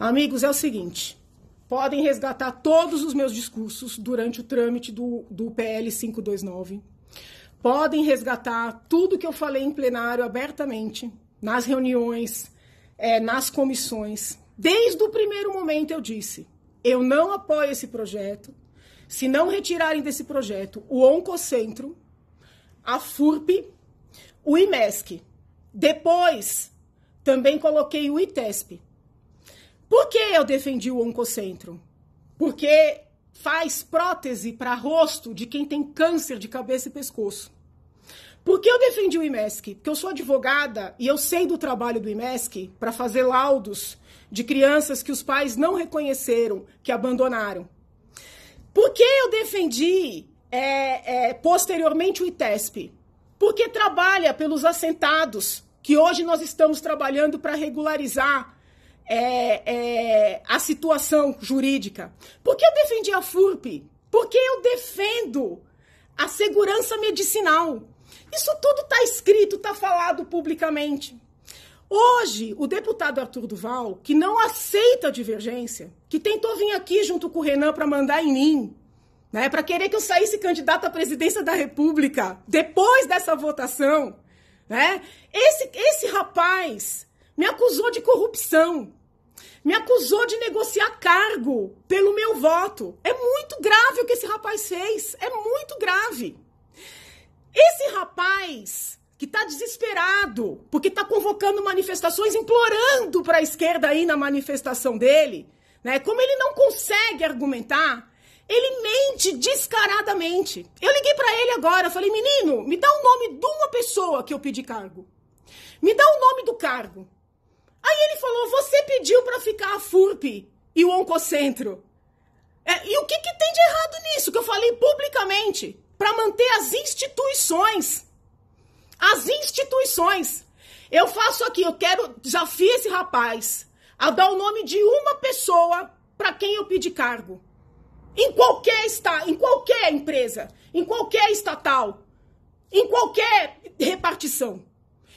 Amigos, é o seguinte: podem resgatar todos os meus discursos durante o trâmite do, do PL 529. Podem resgatar tudo que eu falei em plenário abertamente, nas reuniões, é, nas comissões. Desde o primeiro momento eu disse: eu não apoio esse projeto. Se não retirarem desse projeto o Oncocentro, a FURP, o IMESC. Depois, também coloquei o ITESP, por que eu defendi o Oncocentro? Porque faz prótese para rosto de quem tem câncer de cabeça e pescoço. Por que eu defendi o IMESC? Porque eu sou advogada e eu sei do trabalho do IMESC para fazer laudos de crianças que os pais não reconheceram, que abandonaram. Por que eu defendi é, é, posteriormente o ITESP? Porque trabalha pelos assentados, que hoje nós estamos trabalhando para regularizar é, é, a situação jurídica? Por que eu defendi a FURP? Por que eu defendo a segurança medicinal? Isso tudo está escrito, está falado publicamente. Hoje, o deputado Arthur Duval, que não aceita a divergência, que tentou vir aqui junto com o Renan para mandar em mim, né, para querer que eu saísse candidato à presidência da República depois dessa votação, né? Esse esse rapaz me acusou de corrupção. Me acusou de negociar cargo pelo meu voto. É muito grave o que esse rapaz fez. É muito grave. Esse rapaz que está desesperado, porque está convocando manifestações, implorando para a esquerda aí na manifestação dele, né? Como ele não consegue argumentar, ele mente descaradamente. Eu liguei para ele agora, falei: "Menino, me dá o nome de uma pessoa que eu pedi cargo. Me dá o nome do cargo." falou: você pediu para ficar a FURP e o Oncocentro. É, e o que, que tem de errado nisso que eu falei publicamente? Para manter as instituições. As instituições. Eu faço aqui, eu quero, desafio esse rapaz a dar o nome de uma pessoa para quem eu pedi cargo. Em qualquer estado, em qualquer empresa, em qualquer estatal, em qualquer repartição.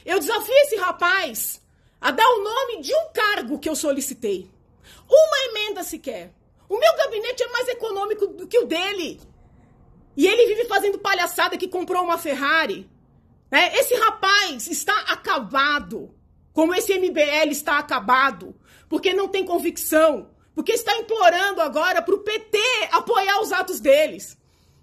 Eu desafio esse rapaz a dar o nome de um cargo que eu solicitei. Uma emenda sequer. O meu gabinete é mais econômico do que o dele. E ele vive fazendo palhaçada que comprou uma Ferrari. É, esse rapaz está acabado. Como esse MBL está acabado. Porque não tem convicção. Porque está implorando agora para o PT apoiar os atos deles.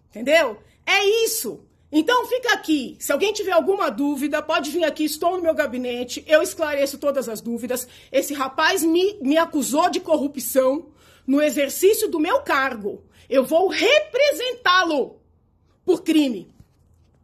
Entendeu? É isso. Então fica aqui. Se alguém tiver alguma dúvida, pode vir aqui, estou no meu gabinete, eu esclareço todas as dúvidas. Esse rapaz me, me acusou de corrupção no exercício do meu cargo. Eu vou representá-lo por crime.